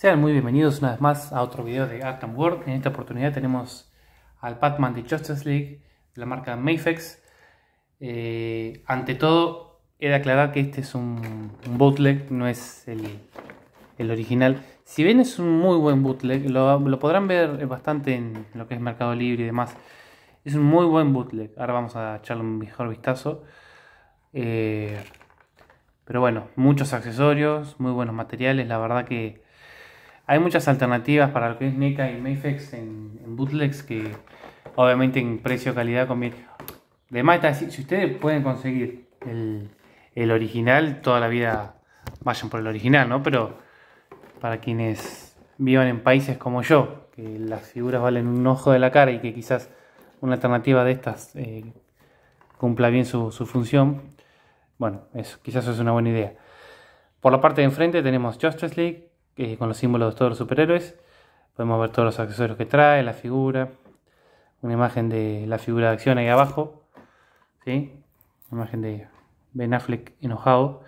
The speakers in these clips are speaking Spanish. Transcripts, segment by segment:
Sean muy bienvenidos una vez más a otro video de and World. En esta oportunidad tenemos al Batman de Justice League de la marca Mayfex. Eh, ante todo, he de aclarar que este es un, bootleg, no es el, original. Si bien es un muy buen bootleg, lo, podrán ver bastante en lo que es Mercado Libre y demás. Es un muy buen bootleg. Ahora vamos a echarle un mejor vistazo. Eh, pero bueno, muchos accesorios, muy buenos materiales. La verdad que hay muchas alternativas para lo que es NECA y Mafex en, bootlegs que obviamente en precio-calidad conviene. De si, ustedes pueden conseguir el, original, toda la vida vayan por el original, ¿no? Pero para quienes vivan en países como yo, que las figuras valen un ojo de la cara y que quizás una alternativa de estas eh, cumpla bien su, función, bueno, eso, quizás eso es una buena idea. Por la parte de enfrente tenemos Justice League, con los símbolos de todos los superhéroes. Podemos ver todos los accesorios que trae, la figura, una imagen de la figura de acción ahí abajo, una imagen de Ben Affleck enojado.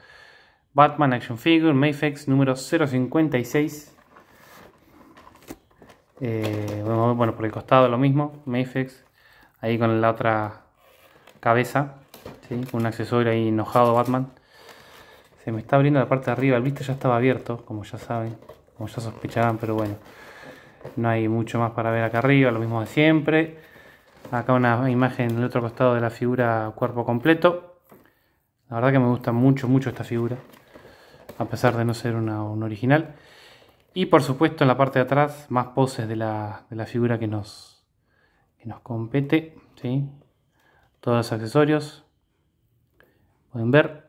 Batman Action Figure, Mayfex número 056. Eh, bueno, por el costado lo mismo, Mayfex, ahí con la otra cabeza, ¿sí? un accesorio ahí enojado Batman. Se me está abriendo la parte de arriba. El blister ya estaba abierto, como ya saben. Como ya sospechaban, pero bueno. No hay mucho más para ver acá arriba. Lo mismo de siempre. Acá una imagen del otro costado de la figura cuerpo completo. La verdad que me gusta mucho, mucho esta figura. A pesar de no ser una, un original. Y por supuesto en la parte de atrás, más poses de la, figura que nos, nos compete. ¿sí? Todos los accesorios. Pueden ver.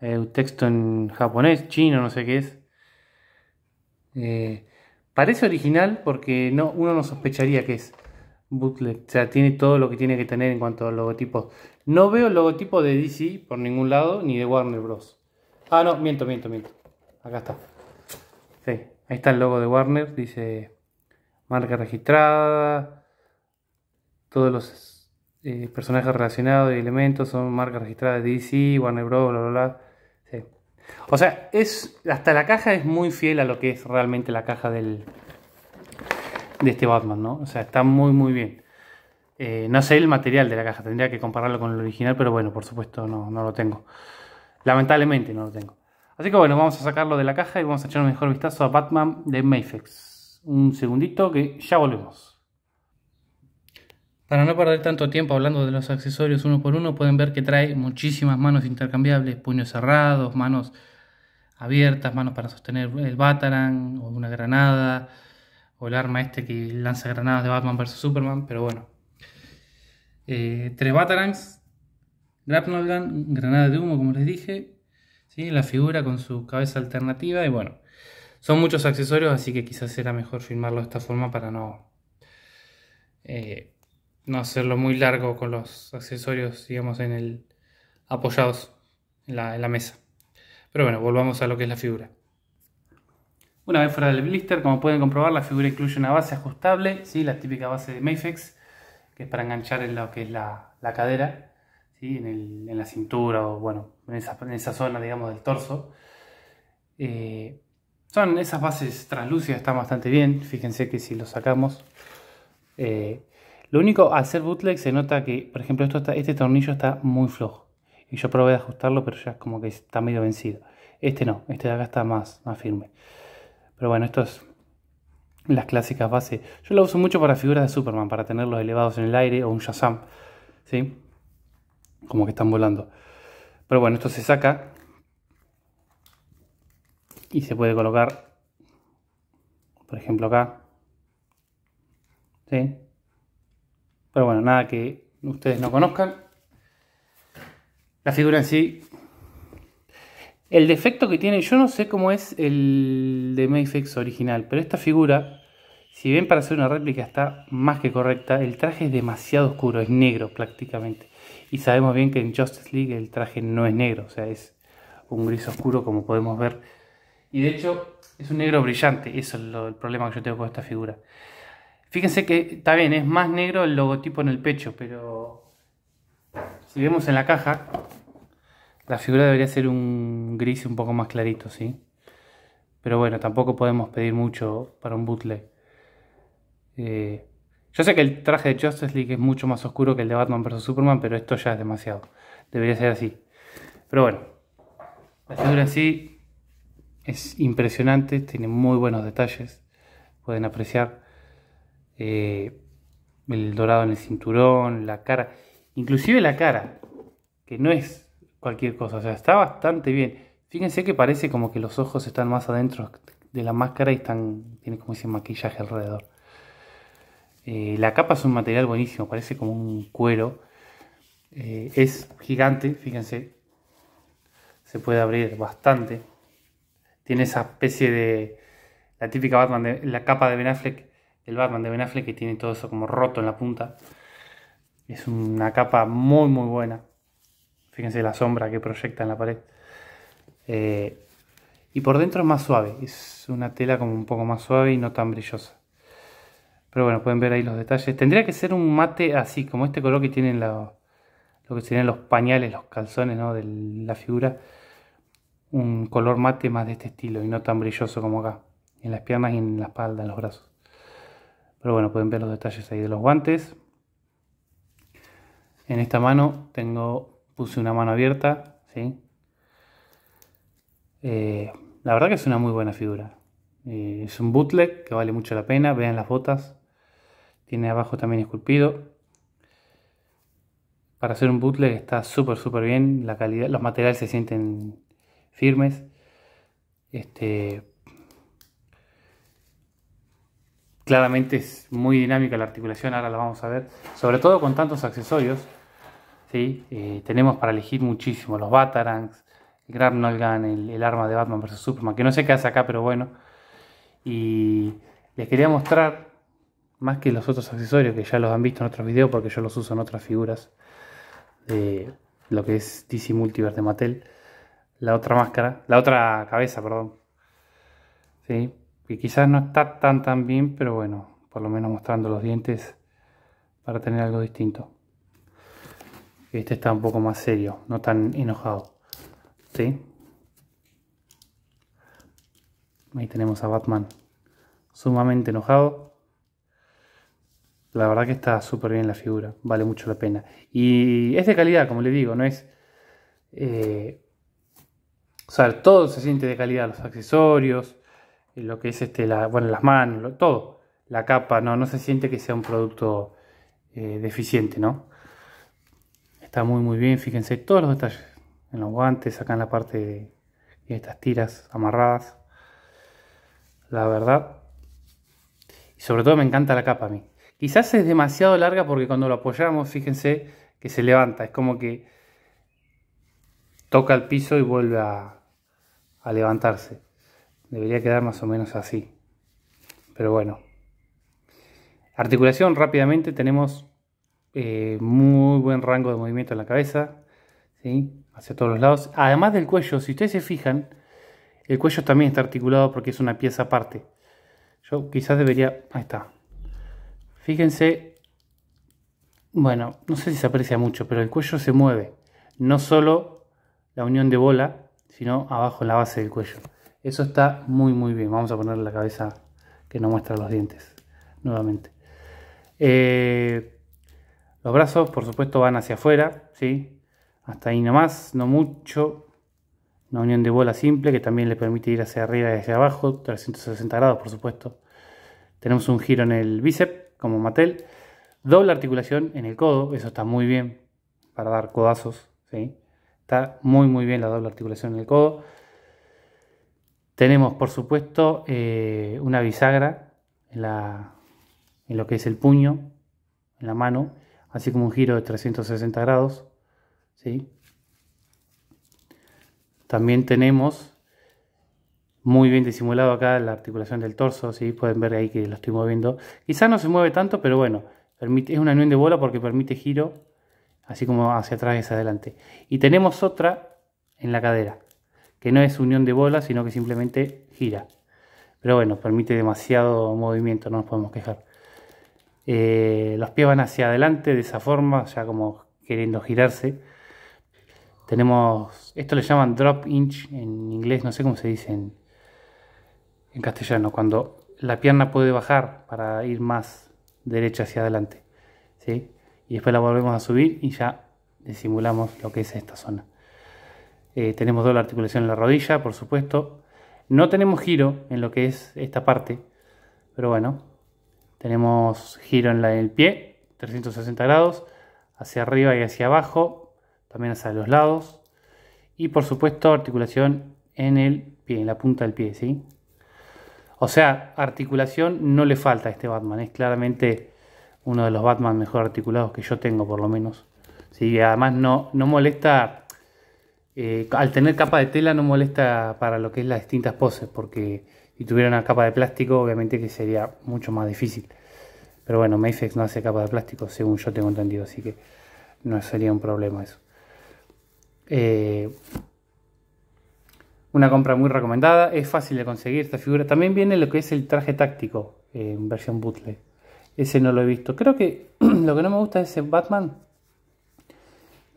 Eh, texto en japonés, chino, no sé qué es. Eh, parece original porque no, uno no sospecharía que es bootleg, o sea, tiene todo lo que tiene que tener en cuanto a logotipos. No veo el logotipo de DC por ningún lado, ni de Warner Bros. Ah, no, miento, miento, miento. Acá está. Sí, ahí está el logo de Warner, dice marca registrada, todos los eh, personajes relacionados y elementos son marcas registradas de DC, Warner Bros, bla, bla, bla. O sea, es hasta la caja es muy fiel a lo que es realmente la caja del de este Batman, ¿no? O sea, está muy muy bien. Eh, no sé el material de la caja, tendría que compararlo con el original, pero bueno, por supuesto no, no lo tengo. Lamentablemente no lo tengo. Así que bueno, vamos a sacarlo de la caja y vamos a echar un mejor vistazo a Batman de Mayfex. Un segundito que ya volvemos. Para no perder tanto tiempo hablando de los accesorios uno por uno, pueden ver que trae muchísimas manos intercambiables, puños cerrados, manos abiertas, manos para sostener el Batarang o una granada o el arma este que lanza granadas de Batman vs Superman, pero bueno. Eh, tres Batarangs, Grapnel granada de humo como les dije, ¿sí? la figura con su cabeza alternativa y bueno. Son muchos accesorios así que quizás será mejor filmarlo de esta forma para no... Eh, no hacerlo muy largo con los accesorios, digamos, en el apoyados en la, mesa. Pero bueno, volvamos a lo que es la figura. Una vez fuera del blister, como pueden comprobar, la figura incluye una base ajustable, ¿sí? la típica base de Mayfex, que es para enganchar en lo que es la, cadera, ¿sí? en, la cintura o bueno, en esa, esa zona, digamos, del torso. Eh, son esas bases translúcidas, están bastante bien. Fíjense que si lo sacamos, eh, lo único, al ser bootleg se nota que, por ejemplo, esto este tornillo está muy flojo. Y yo probé de ajustarlo, pero ya es como que está medio vencido. Este no, este de acá está más, firme. Pero bueno, esto es las clásicas bases. Yo lo uso mucho para figuras de Superman, para tenerlos elevados en el aire o un Shazam. ¿Sí? Como que están volando. Pero bueno, esto se saca. Y se puede colocar, por ejemplo, acá. ¿Sí? Pero bueno, nada que ustedes no conozcan. La figura en sí. El defecto que tiene, yo no sé cómo es el de Mayfix original, pero esta figura, si bien para hacer una réplica está más que correcta, el traje es demasiado oscuro, es negro prácticamente. Y sabemos bien que en Justice League el traje no es negro, o sea, es un gris oscuro como podemos ver. Y de hecho es un negro brillante, eso es el problema que yo tengo con esta figura. Fíjense que está bien, es más negro el logotipo en el pecho, pero si vemos en la caja, la figura debería ser un gris un poco más clarito, ¿sí? Pero bueno, tampoco podemos pedir mucho para un bootleg. Eh, yo sé que el traje de Justice League es mucho más oscuro que el de Batman vs. Superman, pero esto ya es demasiado. Debería ser así. Pero bueno, la figura así es impresionante, tiene muy buenos detalles, pueden apreciar. Eh, el dorado en el cinturón, la cara, inclusive la cara, que no es cualquier cosa, o sea, está bastante bien. Fíjense que parece como que los ojos están más adentro de la máscara y están, tiene como ese maquillaje alrededor. Eh, la capa es un material buenísimo, parece como un cuero. Eh, es gigante, fíjense. Se puede abrir bastante. Tiene esa especie de... La típica Batman, la capa de Ben Affleck el Batman de Ben Affleck que tiene todo eso como roto en la punta. Es una capa muy muy buena. Fíjense la sombra que proyecta en la pared. Eh, y por dentro es más suave. Es una tela como un poco más suave y no tan brillosa. Pero bueno, pueden ver ahí los detalles. Tendría que ser un mate así, como este color que tienen lo que serían los pañales, los calzones de la figura. Un color mate más de este estilo y no tan brilloso como acá. En las piernas y en la espalda, en los brazos. Pero bueno, pueden ver los detalles ahí de los guantes. En esta mano tengo, puse una mano abierta, ¿sí? Eh, la verdad que es una muy buena figura. Eh, es un bootleg que vale mucho la pena, vean las botas. Tiene abajo también esculpido. Para hacer un bootleg está súper súper bien, la calidad, los materiales se sienten firmes. Este, Claramente es muy dinámica la articulación, ahora la vamos a ver. Sobre todo con tantos accesorios. ¿sí? Eh, tenemos para elegir muchísimo. Los Batarangs, el Gran Nolgan, el, arma de Batman vs. Superman. Que no sé qué hace acá, pero bueno. Y les quería mostrar, más que los otros accesorios que ya los han visto en otros videos, porque yo los uso en otras figuras. De lo que es DC Multiverse de Mattel. La otra máscara, la otra cabeza, perdón. ¿Sí? que quizás no está tan tan bien, pero bueno, por lo menos mostrando los dientes para tener algo distinto. Este está un poco más serio, no tan enojado. ¿Sí? Ahí tenemos a Batman sumamente enojado. La verdad que está súper bien la figura, vale mucho la pena. Y es de calidad, como le digo, no es... Eh, o sea, todo se siente de calidad, los accesorios, lo que es este, bueno, las manos, todo, la capa, no, no se siente que sea un producto eh, deficiente, ¿no? Está muy muy bien, fíjense todos los detalles, en los guantes, acá en la parte de, estas tiras amarradas, la verdad. Y sobre todo me encanta la capa a mí. Quizás es demasiado larga porque cuando lo apoyamos, fíjense que se levanta, es como que toca el piso y vuelve a levantarse. Debería quedar más o menos así. Pero bueno. Articulación rápidamente. Tenemos eh, muy buen rango de movimiento en la cabeza. ¿sí? Hacia todos los lados. Además del cuello, si ustedes se fijan, el cuello también está articulado porque es una pieza aparte. Yo quizás debería... Ahí está. Fíjense. Bueno, no sé si se aprecia mucho, pero el cuello se mueve. No solo la unión de bola, sino abajo en la base del cuello. Eso está muy muy bien. Vamos a poner la cabeza que no muestra los dientes nuevamente. Eh, los brazos, por supuesto, van hacia afuera, ¿sí? Hasta ahí nomás, no mucho. Una unión de bola simple que también le permite ir hacia arriba y hacia abajo, 360 grados, por supuesto. Tenemos un giro en el bíceps, como Mattel. Doble articulación en el codo, eso está muy bien para dar codazos, ¿sí? Está muy, muy bien la doble articulación en el codo. Tenemos, por supuesto, eh, una bisagra en, lo que es el puño, en la mano, así como un giro de 360 grados. ¿sí? También tenemos muy bien disimulado acá la articulación del torso, Si pueden ver ahí que lo estoy moviendo. Quizás no se mueve tanto, pero bueno, permite, es una unión de bola porque permite giro, así como hacia atrás y hacia adelante. Y tenemos otra en la cadera que no es unión de bolas, sino que simplemente gira. Pero bueno, permite demasiado movimiento, no nos podemos quejar. Eh, los pies van hacia adelante de esa forma, ya como queriendo girarse. Tenemos, esto le llaman drop inch en inglés, no sé cómo se dice en, castellano, cuando la pierna puede bajar para ir más derecha hacia adelante. Y después la volvemos a subir y ya disimulamos lo que es esta zona. Eh, tenemos doble articulación en la rodilla, por supuesto. No tenemos giro en lo que es esta parte, pero bueno, tenemos giro en, la, en el pie, 360 grados, hacia arriba y hacia abajo, también hacia los lados. Y por supuesto, articulación en el pie, en la punta del pie, ¿sí? O sea, articulación no le falta a este Batman, es claramente uno de los Batman mejor articulados que yo tengo, por lo menos. Sí, además no, no molesta eh, al tener capa de tela no molesta para lo que es las distintas poses, porque si tuviera una capa de plástico obviamente que sería mucho más difícil. Pero bueno, Mafex no hace capa de plástico, según yo tengo entendido, así que no sería un problema eso. Eh, una compra muy recomendada, es fácil de conseguir esta figura. También viene lo que es el traje táctico eh, en versión bootleg. Ese no lo he visto. Creo que lo que no me gusta es ese Batman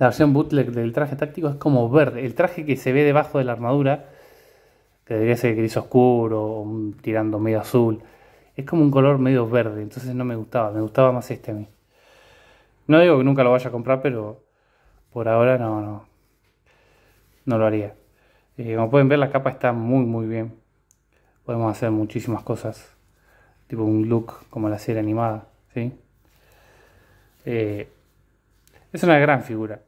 la versión bootleg del traje táctico es como verde. El traje que se ve debajo de la armadura, que debería ser gris oscuro, tirando medio azul, es como un color medio verde. Entonces no me gustaba, me gustaba más este a mí. No digo que nunca lo vaya a comprar, pero por ahora no, no, lo haría. Eh, como pueden ver, la capa está muy, muy bien. Podemos hacer muchísimas cosas, tipo un look como la serie animada, eh, es una gran figura.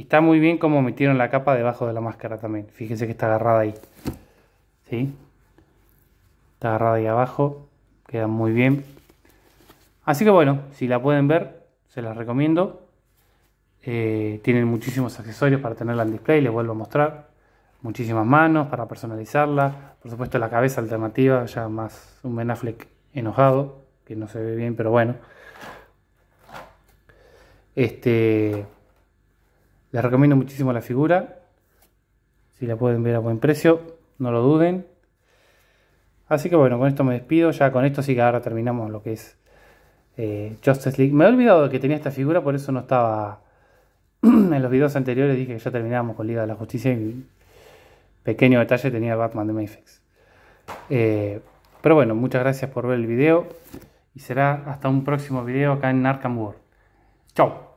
Y está muy bien como metieron la capa debajo de la máscara también. Fíjense que está agarrada ahí. ¿Sí? Está agarrada ahí abajo. Queda muy bien. Así que bueno, si la pueden ver, se las recomiendo. Eh, tienen muchísimos accesorios para tenerla en display, les vuelvo a mostrar. Muchísimas manos para personalizarla. Por supuesto la cabeza alternativa, ya más un Ben enojado, que no se ve bien, pero bueno. Este... Les recomiendo muchísimo la figura. Si la pueden ver a buen precio, no lo duden. Así que bueno, con esto me despido. Ya con esto sí que ahora terminamos lo que es eh, Justice League. Me he olvidado de que tenía esta figura, por eso no estaba... en los videos anteriores dije que ya terminábamos con Liga de la Justicia y pequeño detalle tenía Batman de Mayfix. Eh, pero bueno, muchas gracias por ver el video y será hasta un próximo video acá en Arkham World. Chao.